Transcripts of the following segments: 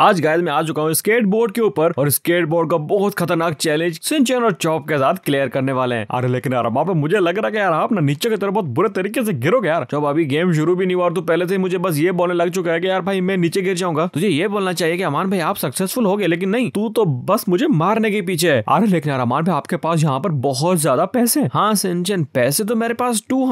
आज गायल में आ चुका हूँ स्केट बोर्ड के ऊपर और स्केट बोर्ड का बहुत खतरनाक चैलेंज सिंचन और चौप के साथ क्लियर करने वाले हैं अरे लेकिन यार वहाँ पे मुझे लग रहा है यार आप ना नीचे की तरफ बहुत बुरे तरीके से गिरोगे यार जब अभी गेम शुरू भी नहीं हुआ तो पहले से मुझे बस ये बोलने लग चुका है कि यार भाई मैं नीचे गिर जाऊंगा तुझे ये बोलना चाहिए कि अमान भाई आप सक्सेसफुल हो गए लेकिन नहीं तू तो बस मुझे मारने के पीछे है अरे लेकिन यार अमान भाई आपके पास यहाँ पर बहुत ज्यादा पैसे हाँ सिंचन पैसे तो मेरे पास टू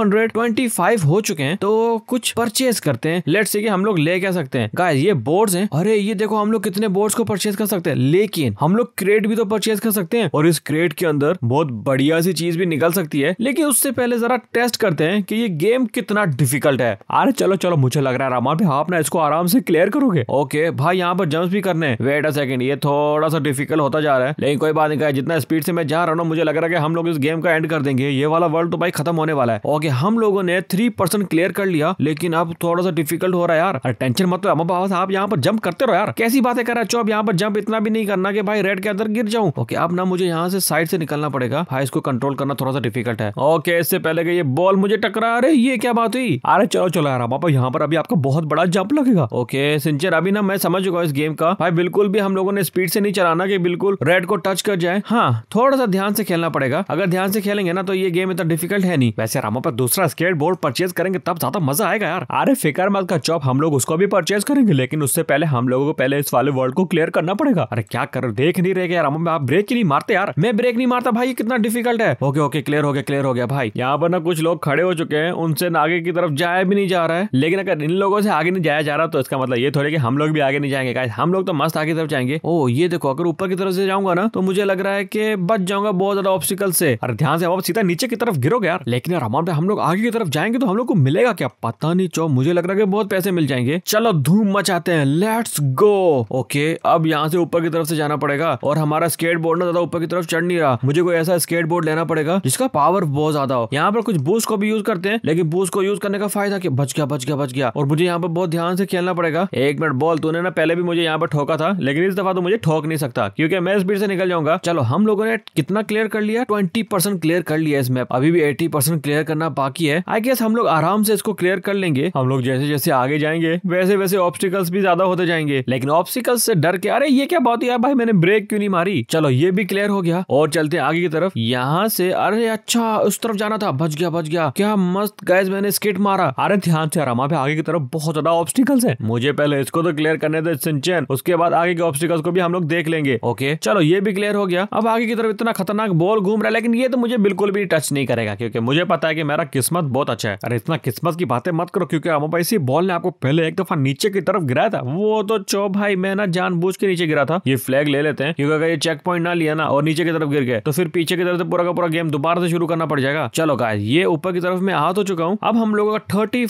हो चुके हैं तो कुछ परचेज करते हैं लेट से हम लोग ले क्या सकते हैं गाय ये बोर्ड है अरे ये देखो देखो हम लोग कितने बोर्ड को परचेज कर सकते हैं लेकिन हम लोग क्रेट भी तो परचेज कर सकते हैं और इस क्रेट के अंदर बहुत बढ़िया सी चीज भी निकल सकती है लेकिन उससे पहले जरा टेस्ट करते हैं कि ये गेम कितना डिफिकल्ट है अरे चलो चलो मुझे लग रहा है रामा भी आप ना इसको आराम से क्लियर करोगे ओके भाई यहाँ पर जम्प भी करने वेट अ सेकंड ये थोड़ा सा डिफिकल्ट होता जा रहा है लेकिन कोई बात नहीं कहा जितना स्पीड से मैं जा रहा हूँ मुझे लग रहा है कि हम लोग इस गेम का एंड कर देंगे ये वाला वर्ल्ड तो भाई खत्म होने वाला है ओके हम लोगों ने थ्री क्लियर कर लिया लेकिन अब थोड़ा सा डिफिकल्ट हो रहा है यार टेंशन मत लो रामा बाबा साहब यहाँ पर जम्प करते रहो यार कैसी बातें कर रहा चौब यहाँ पर जंप इतना भी नहीं करना कि भाई रेड के अंदर गिर जाऊं ओके अब ना मुझे यहाँ से साइड से निकलना पड़ेगा भाई इसको कंट्रोल करना थोड़ा सा डिफिकल्ट है ओके इससे पहले कि ये बॉल मुझे टकरा अरे ये क्या बात हुई अरे चलो चलो यार पापा यहाँ पर अभी आपका बहुत बड़ा जंप लगेगा ओके सिंचर अभी ना मैं समझ चुका इस गेम का भाई बिल्कुल भी हम लोगों ने स्पीड से नहीं चलाना की बिल्कुल रेड को टच कर जाए हाँ थोड़ा सा ध्यान से खेलना पड़ेगा अगर ध्यान से खेलेंगे ना तो ये गेम इतना डिफिकल्ट है नहीं वैसे रामा पर दूसरा स्केट बोर्ड परचेज करेंगे तब ज्यादा मजा आएगा यार अरे फिकर मत का चौप हम लोग उसको भी परचेज करेंगे लेकिन उससे पहले हम लोगों को पहले इस वाले वर्ल्ड को क्लियर करना पड़ेगा अरे क्या कर देख नहीं रहे यार आप ब्रेक ही नहीं मारते यार मैं ब्रेक नहीं मारता भाई कितना डिफिकल्ट है ओके ओके क्लियर हो गया क्लियर हो गया भाई यहाँ पर ना कुछ लोग खड़े हो चुके हैं उनसे आगे की तरफ जाया भी नहीं जा रहा है लेकिन अगर इन लोगों से आगे नहीं जाया जा रहा तो इसका मतलब ये थोड़े कि हम लोग भी आगे नहीं जाएंगे हम लोग तो मस्त आगे तरफ जाएंगे ओ ये देखो अगर ऊपर की तरफ से जाऊंगा ना तो मुझे लग रहा है कि बच जाऊंगा बहुत ज्यादा ऑब्स्टिकल से और ध्यान से आप सीधा नीचे की तरफ गिरोगे यार लेकिन यार हमारे हम लोग आगे की तरफ जाएंगे तो हम लोग को मिलेगा क्या पता नहीं चो मुझे लग रहा है बहुत पैसे मिल जाएंगे चलो धूम मचाते हैं लेट्स गो ओके अब यहाँ से ऊपर की तरफ से जाना पड़ेगा और हमारा स्केट बोर्ड ना ज्यादा ऊपर की तरफ चढ़ नहीं रहा मुझे कोई ऐसा स्केट बोर्ड लेना पड़ेगा जिसका पावर बहुत ज्यादा हो यहाँ पर कुछ बूस्ट को भी यूज करते हैं लेकिन बूस्ट को यूज करने का फायदा कि बच गया बच गया बच गया और मुझे यहाँ पर बहुत ध्यान से खेलना पड़ेगा एक मिनट बॉल तूने ना पहले भी मुझे यहाँ पर ठोका था लेकिन इस दफा तो मुझे ठोक नहीं सकता क्योंकि मैं स्पीड से निकल जाऊंगा चलो हम लोगों ने कितना क्लियर कर लिया ट्वेंटी परसेंट क्लियर कर लिया इस मैप अभी भी एटी परसेंट क्लियर करना बाकी है आई गेस हम लोग आराम से इसको क्लियर कर लेंगे हम लोग जैसे जैसे आगे जाएंगे वैसे वैसे ऑब्स्टिकल्स भी ज्यादा होते जाएंगे लेकिन लेकिन ऑप्सिकल से डर के अरे ये क्या बात यार भाई मैंने ब्रेक क्यों नहीं मारी चलो ये भी क्लियर हो गया और चलते आगे की तरफ यहाँ से अरे अच्छा उस तरफ जाना था बच गया बच गया क्या मस्त गैस मैंने स्किट मारा अरे ध्यान से आराम आगे की तरफ बहुत ज्यादा ऑप्शिकल है मुझे पहले इसको तो क्लियर करने थे सिंचन उसके बाद आगे के ऑप्शिकल को भी हम लोग देख लेंगे ओके चलो ये भी क्लियर हो गया अब आगे की तरफ इतना खतरनाक बॉल घूम रहा है लेकिन ये तो मुझे बिल्कुल भी टच नहीं करेगा क्योंकि मुझे पता है कि मेरा किस्मत बहुत अच्छा है अरे इतना किस्मत की बातें मत करो क्योंकि हम इसी बॉल ने आपको पहले एक दफा नीचे की तरफ गिराया था वो तो चौब भाई मैं ना जानबूझ के नीचे गिरा था ये फ्लैग ले लेते हैं क्योंकि अगर ये चेक पॉइंट ना लिया ना और नीचे की तरफ गिर गए तो फिर पीछे की तरफ से पूरा का पूरा गेम दोबारा से शुरू करना पड़ जाएगा चलो गाइस ये ऊपर की तरफ मैं आ तो चुका हूँ अब हम लोगों का थर्टी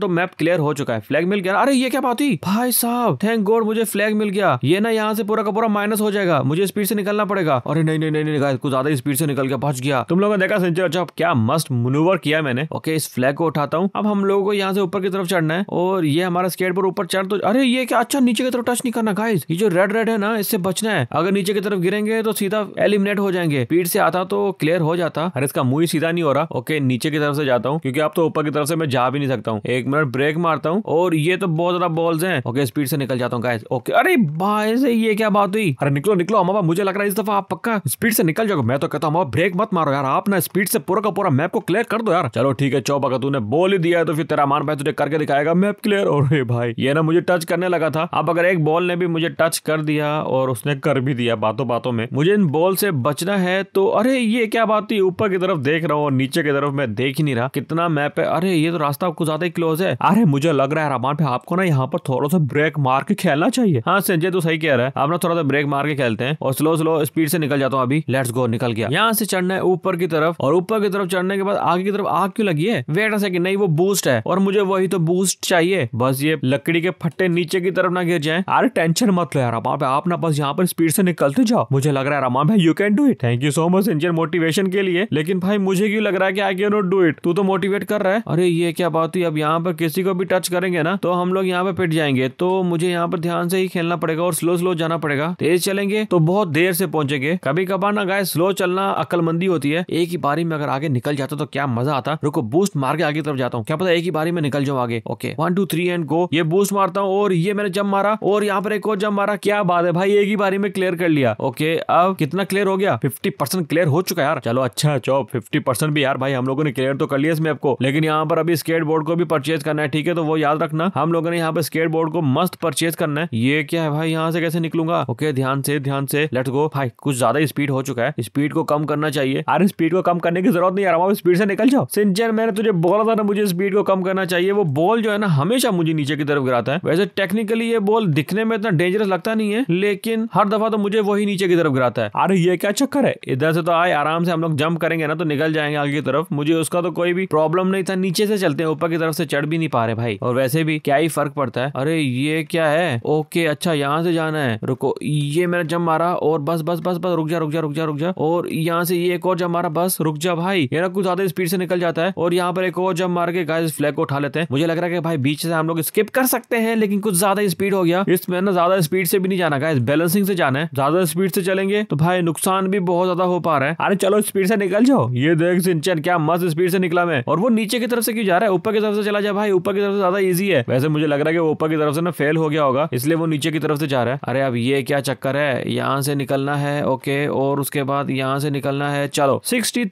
तो मैप क्लियर हो चुका है फ्लैग मिल गया अरे ये क्या बात हुई भाई साहब थैंक गॉड मुझे फ्लैग मिल गया ये ना यहाँ से पूरा का पूरा माइनस हो जाएगा मुझे स्पीड से निकलना पड़ेगा अरे नहीं नहीं नहीं नहीं कुछ ज्यादा स्पीड से निकल के पहुंच गया तुम लोगों ने देखा सेंचुरी अच्छा क्या मस्त मुनोवर किया मैंने ओके इस फ्लैग को उठाता हूँ अब हम लोगों को यहाँ से ऊपर की तरफ चढ़ना है और ये हमारा स्केट पर ऊपर चढ़ तो अरे ये क्या अच्छा नीचे की तरफ टच नहीं करना गाइज ये जो रेड रेड है ना इससे बचना है अगर नीचे की तरफ गिरेंगे तो सीधा एलिमिनेट हो जाएंगे पीठ से आता तो क्लियर हो जाता अरे इसका मुंह ही सीधा नहीं हो रहा ओके नीचे की तरफ से जाता हूँ क्योंकि आप तो ऊपर की तरफ से मैं जा भी नहीं सकता हूँ एक मिनट ब्रेक मारता हूँ और ये तो बहुत ज्यादा बॉल्स है ओके स्पीड से निकल जाता हूँ गाइज ओके अरे भाई से ये क्या बात हुई अरे निकलो निकलो अमा मुझे लग रहा है इस दफा आप पक्का स्पीड से निकल जाओ मैं तो कहता हूँ ब्रेक मत मारो यार आप ना स्पीड से पूरा का पूरा मैप को क्लियर कर दो यार चलो ठीक है चौप अगर तूने बोल ही दिया है तो फिर तेरा मान भाई तुझे करके दिखाएगा मैप क्लियर और भाई ये ना मुझे टच करने लगा था अब अगर एक बॉल ने भी मुझे टच कर दिया और उसने कर भी दिया बातों बातों में मुझे इन बॉल से बचना है तो अरे ये क्या बात हुई ऊपर की तरफ देख रहा हूँ नीचे की तरफ मैं देख ही नहीं रहा कितना मैप है अरे ये तो रास्ता कुछ ज्यादा ही क्लोज है अरे मुझे लग रहा है रामान पे आपको ना यहाँ पर थोड़ा सा ब्रेक मार के खेलना चाहिए हाँ संजय तो सही कह रहा है आप ना थोड़ा सा ब्रेक मार के खेलते हैं और स्लो स्लो स्पीड से निकल जाता हूँ अभी लेट्स गो निकल गया यहाँ से चढ़ना है ऊपर की तरफ और ऊपर की तरफ चढ़ने के बाद आगे की तरफ आग क्यों लगी है वेट अ सेकंड नहीं वो बूस्ट है और मुझे वही तो बूस्ट चाहिए बस ये लकड़ी के फट्टे नीचे की तरफ ना गिर जाए अरे टेंशन मत लो यार भाई आप ना बस यहाँ पर स्पीड से निकलते जाओ मुझे लग रहा है रमान भाई you can do it thank you so much engine motivation के लिए लेकिन भाई मुझे क्यों लग रहा है की I can not do it तू तो मोटिवेट कर रहा है अरे ये क्या बात हुई अब यहाँ पर किसी को भी टच करेंगे ना तो हम लोग यहाँ पे पिट जाएंगे तो मुझे यहाँ पर ध्यान से ही खेलना पड़ेगा और स्लो स्लो जाना पड़ेगा तेज चलेंगे तो बहुत देर से पहुंचेंगे कभी कभार ना गाय स्लो चलना अक्लमंदी होती है एक ही बारी में अगर आगे निकल जाता तो क्या मजा आता रुको बूस्ट मार के आगे तरफ जाता हूँ क्या पता एक ही बारी में निकल जाऊँ आगे okay one two three and go ये बूस्ट मारता हूँ और ये मैंने जब मारा और यहाँ पर एक और जब मारा क्या बात है भाई एक ही बारी में क्लियर कर लिया ओके अब कितना क्लियर हो गया फिफ्टी परसेंट क्लियर हो चुका यार चलो अच्छा चो फिफ्टी परसेंट भी यार भाई हम लोगों ने क्लियर तो कर लिया इस मैप को लेकिन यहाँ पर अभी स्केट बोर्ड को भी परचेज करना है ठीक है तो वो याद रखना हम लोगों ने यहाँ पर स्केट बोर्ड को मस्त परचेज करना है ये क्या है भाई यहाँ से कैसे निकलूंगा ओके ध्यान से ध्यान से लेट गो भाई कुछ ज्यादा स्पीड हो चुका है स्पीड को कम करना चाहिए अरे स्पीड को कम करने की जरूरत नहीं आराम स्पीड से निकल जाओ सिंचन मैंने तुझे बोला था ना मुझे स्पीड को कम करना चाहिए वो बॉल जो है ना हमेशा मुझे नीचे की तरफ गिराता है वैसे टेक्निकली ये बॉल वो दिखने में इतना डेंजरस लगता नहीं है लेकिन हर दफा तो मुझे वही नीचे की तरफ गिराता है अरे ये क्या चक्कर है इधर से तो आए आराम से हम लोग जंप करेंगे ना तो निकल जाएंगे आगे की तरफ मुझे उसका तो कोई भी प्रॉब्लम नहीं था नीचे से चलते हैं ऊपर की तरफ से चढ़ भी नहीं पा रहे भाई और वैसे भी क्या ही फर्क पड़ता है अरे ये क्या है ओके अच्छा यहाँ से जाना है रुको ये मेरा जम मारा और बस बस बस बस रुक जा रुक जा रुक जा रुक जा और यहाँ से ये एक और जम मारा बस रुक जा भाई ये ना कुछ ज्यादा स्पीड से निकल जाता है और यहाँ पर एक और जम मार के गाय फ्लैग को उठा लेते हैं मुझे लग रहा है कि भाई बीच से हम लोग स्किप कर सकते हैं लेकिन कुछ ज्यादा स्पीड होगी गया इसमें ना ज्यादा स्पीड से भी नहीं जाना गाइस बैलेंसिंग से जाना है ज्यादा स्पीड से चलेंगे तो भाई नुकसान भी बहुत ज्यादा हो पा रहा है अरे चलो स्पीड से निकल जाओ ये देख सिंचन क्या मस्त स्पीड से निकला मैं और वो नीचे की तरफ से क्यों जा रहा है ऊपर की तरफ से चला जाए भाई ऊपर की तरफ से ज्यादा ईजी है वैसे मुझे लग रहा है कि वो ऊपर की तरफ से ना फेल हो गया होगा इसलिए वो नीचे की तरफ से जा रहा है अरे अब ये क्या चक्कर है यहाँ से निकलना है ओके और उसके बाद यहाँ से निकलना है चलो सिक्सटी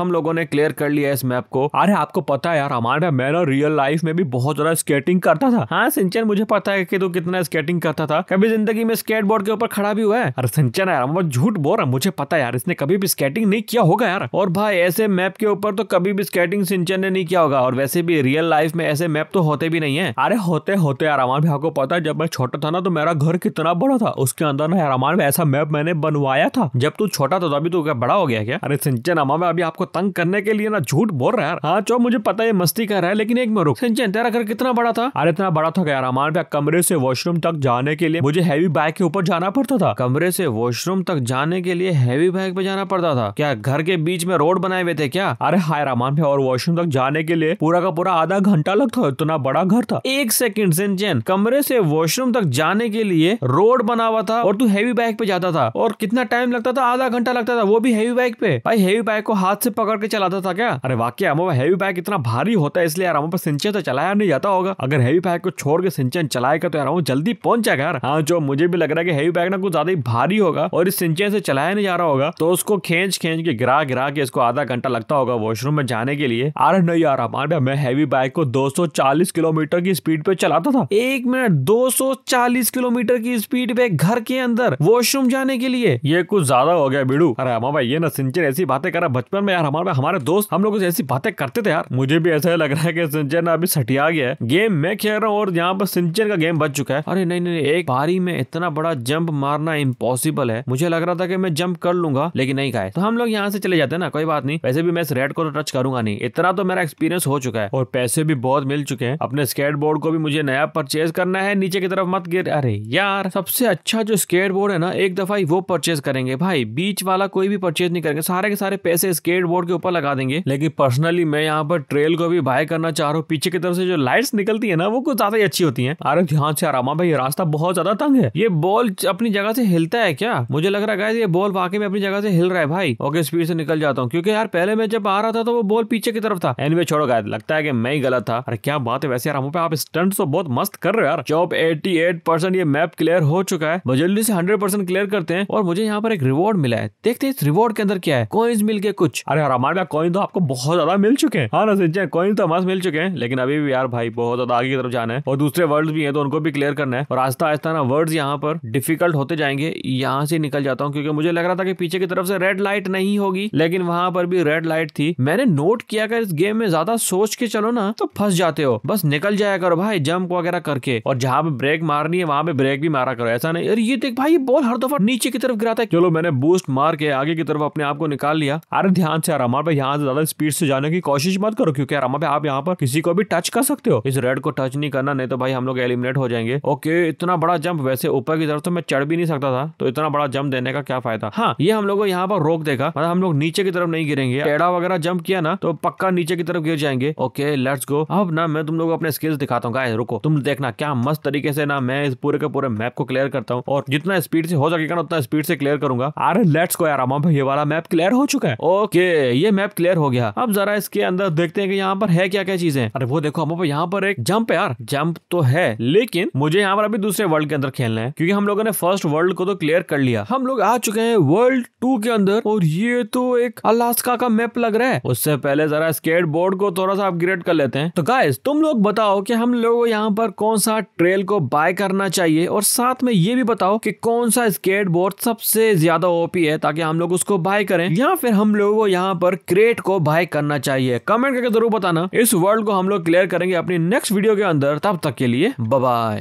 हम लोगों ने क्लियर कर लिया इस मैप को अरे आपको पता है यार हमारे मैं ना रियल लाइफ में भी बहुत ज्यादा स्केटिंग करता था हाँ सिंचन मुझे पता है कि तू इतना स्केटिंग करता था कभी जिंदगी में स्केट के ऊपर खड़ा भी हुआ है अरे सिंचन यार वो झूठ बोल रहा मुझे पता यार इसने कभी भी स्केटिंग नहीं किया होगा यार और भाई ऐसे मैप के ऊपर तो कभी भी स्केटिंग सिंचन ने नहीं किया होगा और वैसे भी रियल लाइफ में ऐसे मैप तो होते भी नहीं है अरे होते होते यार अमान भाई को पता है जब मैं छोटा था ना तो मेरा घर कितना बड़ा था उसके अंदर ना यार अमान ऐसा मैप मैंने बनवाया था जब तू छोटा था तो अभी तू क्या बड़ा हो गया क्या अरे सिंचन अमा मैं अभी आपको तंग करने के लिए ना झूठ बोल रहा है हाँ चो मुझे पता है मस्ती कर रहा है लेकिन एक मैं रुक सिंचन तेरा घर कितना बड़ा था अरे इतना बड़ा था यार अमान भाई कमरे से वो वॉशरूम तक जाने के लिए मुझे हैवी बाइक के ऊपर जाना पड़ता था कमरे से वॉशरूम तक जाने के लिए हैवी बाइक पे जाना पड़ता था क्या घर के बीच में रोड बनाए हुए थे क्या अरे हाय रामान भाई और वॉशरूम तक जाने के लिए पूरा का पूरा आधा घंटा लगता इतना बड़ा घर था एक सेकेंड सिंचन कमरे से वॉशरूम तक जाने के लिए रोड बना हुआ था और तू हैवी बाइक पे जाता था और कितना टाइम लगता था आधा घंटा लगता था वो भी हैवी बाइक पे भाई हैवी बाइक को हाथ से पकड़ के चलाता था क्या अरे वाकई अमो हैवी बाइक इतना भारी होता है इसलिए यार पर सिंचन तो चलाया नहीं जाता होगा अगर हैवी बाइक को छोड़ के सिंचन चलाएगा तो यार जल्दी पहुंच जाएगा यार हाँ जो मुझे भी लग रहा है कि हैवी बैग ना कुछ ज्यादा ही भारी होगा और इस सिंचाई से चलाया नहीं जा रहा होगा तो उसको खेच खेच के गिरा गिरा के इसको आधा घंटा लगता होगा वॉशरूम में जाने के लिए अरे नहीं यार हमारे भैया मैं हैवी बाइक को 240 किलोमीटर की स्पीड पे चलाता था एक मिनट 240 किलोमीटर की स्पीड पे घर के अंदर वॉशरूम जाने के लिए ये कुछ ज्यादा हो गया बीड़ू अरे हमारा भाई ये ना सिंचन ऐसी बातें कर रहा बचपन में यार हमारे हमारे दोस्त हम लोग ऐसी बातें करते थे यार मुझे भी ऐसा लग रहा है की सिंचन अभी सटिया गया है गेम मैं खेल रहा हूँ और यहाँ पर सिंचन का गेम बच चुका है सकता है अरे नहीं नहीं एक बारी में इतना बड़ा जंप मारना इम्पोसिबल है मुझे लग रहा था कि मैं जंप कर लूंगा लेकिन नहीं खाए तो हम लोग यहाँ से चले जाते हैं ना कोई बात नहीं वैसे भी मैं इस रेड को तो टच करूंगा नहीं इतना तो मेरा एक्सपीरियंस हो चुका है और पैसे भी बहुत मिल चुके हैं अपने स्केट को भी मुझे नया परचेज करना है नीचे की तरफ मत गिर अरे यार सबसे अच्छा जो स्केट है ना एक दफा ही वो परचेज करेंगे भाई बीच वाला कोई भी परचेज नहीं करेंगे सारे के सारे पैसे स्केट के ऊपर लगा देंगे लेकिन पर्सनली मैं यहाँ पर ट्रेल को भी बाय करना चाह रहा हूँ पीछे की तरफ से जो लाइट्स निकलती है ना वो कुछ ज्यादा ही अच्छी होती है आरफ ध्यान से आराम रामा भाई रास्ता बहुत ज्यादा तंग है ये बॉल अपनी जगह से हिलता है क्या मुझे लग रहा है ये बॉल वाकई में अपनी जगह से हिल रहा है भाई ओके स्पीड से निकल जाता हूँ क्योंकि यार पहले मैं जब आ रहा था तो वो बॉल पीछे की तरफ था एनवे छोड़ो गाय लगता है कि मैं ही गलत था अरे क्या बात है वैसे यार पे आप स्टंट तो बहुत मस्त कर रहे हो यार जॉब ये मैप क्लियर हो चुका है जल्दी से हंड्रेड परसेंट क्लियर करते हैं और मुझे यहाँ पर एक रिवॉर्ड मिला है देखते हैं इस रिवॉर्ड के अंदर क्या है कॉइन्स मिल के कुछ अरे यार हमारे पास कॉइन तो आपको बहुत ज्यादा मिल चुके हैं हाँ ना सिंचा कॉइन तो हमारे मिल चुके हैं लेकिन अभी भी यार भाई बहुत ज्यादा आगे की तरफ जाना है और दूसरे वर्ल्ड भी है तो उनको भी क्लियर क्लियर करना है और आस्ता आस्ता ना वर्ड यहाँ पर डिफिकल्ट होते जाएंगे यहाँ से निकल जाता हूँ क्योंकि मुझे लग रहा था कि पीछे की तरफ से रेड लाइट नहीं होगी लेकिन वहां पर भी रेड लाइट थी मैंने नोट किया कर इस गेम में ज्यादा सोच के चलो ना तो फंस जाते हो बस निकल जाया करो भाई जंप वगैरह करके और जहाँ पे ब्रेक मारनी है वहां पे ब्रेक भी मारा करो ऐसा नहीं अरे ये देख भाई ये बॉल हर दफा नीचे की तरफ गिराता है चलो मैंने बूस्ट मार के आगे की तरफ अपने आप को निकाल लिया अरे ध्यान से आराम पे यहाँ से ज्यादा स्पीड से जाने की कोशिश मत करो क्योंकि आराम पे आप यहाँ पर किसी को भी टच कर सकते हो इस रेड को टच नहीं करना नहीं तो भाई हम लोग एलिमिनेट हो जाएंगे ओके इतना बड़ा जंप वैसे ऊपर की तरफ तो मैं चढ़ भी नहीं सकता था तो इतना बड़ा जंप देने का क्या फायदा हाँ ये हम लोग यहाँ पर रोक देगा मतलब हम लोग नीचे की तरफ नहीं गिरेंगे टेढ़ा वगैरह जंप किया ना तो पक्का नीचे की तरफ गिर जाएंगे ओके लेट्स गो अब ना मैं तुम लोग अपने स्किल्स दिखाता हूँ गाय रुको तुम देखना क्या मस्त तरीके से ना मैं इस पूरे के पूरे मैप को क्लियर करता हूँ और जितना स्पीड से हो सकेगा ना उतना स्पीड से क्लियर करूंगा अरे लेट्स को यार ये वाला मैप क्लियर हो चुका है ओके ये मैप क्लियर हो गया अब जरा इसके अंदर देखते हैं कि यहाँ पर है क्या क्या चीजें अरे वो देखो अमाम यहाँ पर एक जंप है यार जंप तो है लेकिन मुझे यहाँ पर अभी दूसरे वर्ल्ड के अंदर खेलना है क्योंकि हम लोगों ने फर्स्ट वर्ल्ड को तो क्लियर कर लिया हम लोग आ चुके हैं वर्ल्ड टू के अंदर और ये तो एक अलास्का का मैप लग रहा है उससे पहले जरा स्केट बोर्ड को थोड़ा सा अपग्रेड कर लेते हैं तो गाइस तुम लोग बताओ कि हम लोग यहाँ पर कौन सा ट्रेल को बाय करना चाहिए और साथ में ये भी बताओ कि कौन सा स्केट बोर्ड सबसे ज्यादा ओपी है ताकि हम लोग उसको बाय करें या फिर हम लोग को यहाँ पर क्रेट को बाय करना चाहिए कमेंट करके जरूर बताना इस वर्ल्ड को हम लोग क्लियर करेंगे अपनी नेक्स्ट वीडियो के अंदर तब तक के लिए बाय